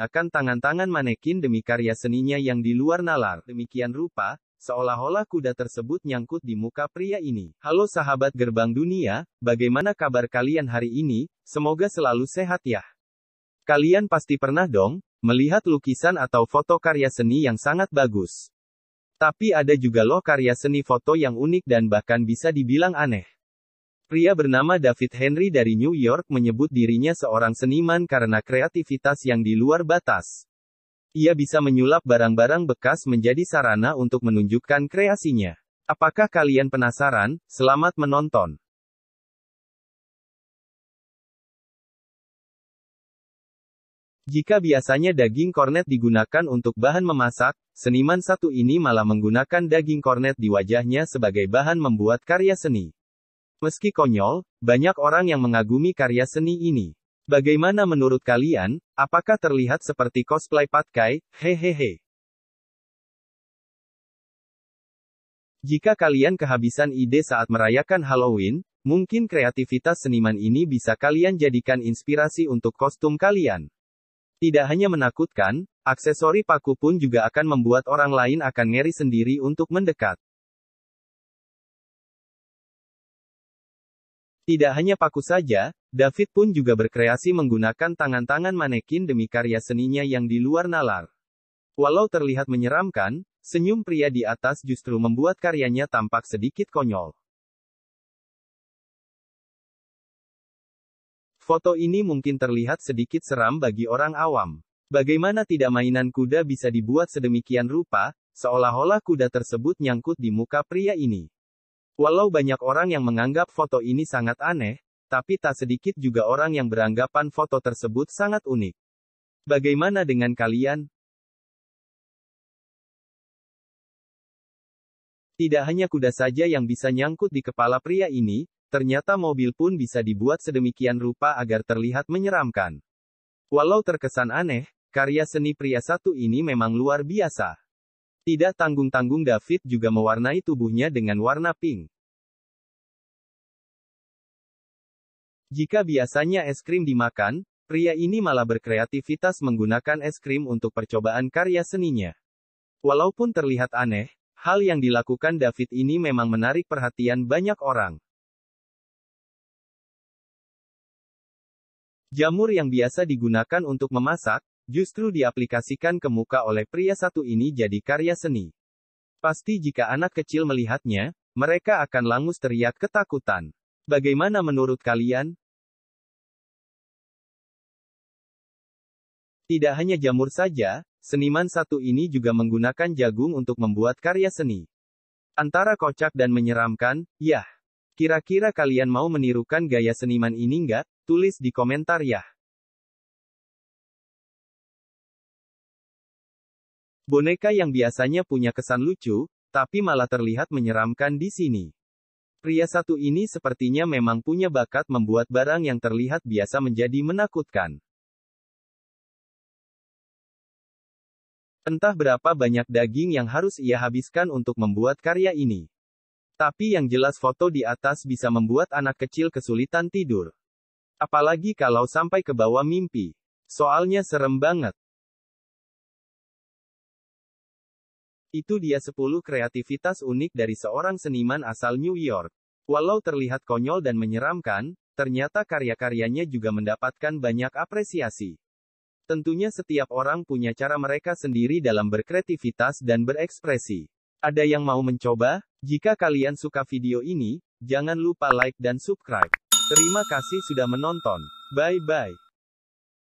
akan tangan-tangan manekin demi karya seninya yang di luar nalar. Demikian rupa, seolah-olah kuda tersebut nyangkut di muka pria ini. Halo sahabat gerbang dunia, bagaimana kabar kalian hari ini? Semoga selalu sehat ya. Kalian pasti pernah dong, melihat lukisan atau foto karya seni yang sangat bagus. Tapi ada juga loh karya seni foto yang unik dan bahkan bisa dibilang aneh. Pria bernama David Henry dari New York menyebut dirinya seorang seniman karena kreativitas yang di luar batas. Ia bisa menyulap barang-barang bekas menjadi sarana untuk menunjukkan kreasinya. Apakah kalian penasaran? Selamat menonton. Jika biasanya daging kornet digunakan untuk bahan memasak, seniman satu ini malah menggunakan daging kornet di wajahnya sebagai bahan membuat karya seni. Meski konyol, banyak orang yang mengagumi karya seni ini. Bagaimana menurut kalian, apakah terlihat seperti cosplay patkai? Hehehe. Jika kalian kehabisan ide saat merayakan Halloween, mungkin kreativitas seniman ini bisa kalian jadikan inspirasi untuk kostum kalian. Tidak hanya menakutkan, aksesori paku pun juga akan membuat orang lain akan ngeri sendiri untuk mendekat. Tidak hanya paku saja, David pun juga berkreasi menggunakan tangan-tangan manekin demi karya seninya yang di luar nalar. Walau terlihat menyeramkan, senyum pria di atas justru membuat karyanya tampak sedikit konyol. Foto ini mungkin terlihat sedikit seram bagi orang awam. Bagaimana tidak mainan kuda bisa dibuat sedemikian rupa, seolah-olah kuda tersebut nyangkut di muka pria ini. Walau banyak orang yang menganggap foto ini sangat aneh, tapi tak sedikit juga orang yang beranggapan foto tersebut sangat unik. Bagaimana dengan kalian? Tidak hanya kuda saja yang bisa nyangkut di kepala pria ini, ternyata mobil pun bisa dibuat sedemikian rupa agar terlihat menyeramkan. Walau terkesan aneh, karya seni pria satu ini memang luar biasa. Tidak tanggung-tanggung David juga mewarnai tubuhnya dengan warna pink. Jika biasanya es krim dimakan, pria ini malah berkreativitas menggunakan es krim untuk percobaan karya seninya. Walaupun terlihat aneh, hal yang dilakukan David ini memang menarik perhatian banyak orang. Jamur yang biasa digunakan untuk memasak, justru diaplikasikan ke muka oleh pria satu ini jadi karya seni. Pasti jika anak kecil melihatnya, mereka akan langus teriak ketakutan. Bagaimana menurut kalian? Tidak hanya jamur saja, seniman satu ini juga menggunakan jagung untuk membuat karya seni. Antara kocak dan menyeramkan, ya. Kira-kira kalian mau menirukan gaya seniman ini nggak? Tulis di komentar ya. Boneka yang biasanya punya kesan lucu, tapi malah terlihat menyeramkan di sini. Pria satu ini sepertinya memang punya bakat membuat barang yang terlihat biasa menjadi menakutkan. Entah berapa banyak daging yang harus ia habiskan untuk membuat karya ini. Tapi yang jelas foto di atas bisa membuat anak kecil kesulitan tidur. Apalagi kalau sampai ke bawah mimpi. Soalnya serem banget. Itu dia 10 kreativitas unik dari seorang seniman asal New York. Walau terlihat konyol dan menyeramkan, ternyata karya-karyanya juga mendapatkan banyak apresiasi. Tentunya setiap orang punya cara mereka sendiri dalam berkreativitas dan berekspresi. Ada yang mau mencoba? Jika kalian suka video ini, jangan lupa like dan subscribe. Terima kasih sudah menonton. Bye-bye.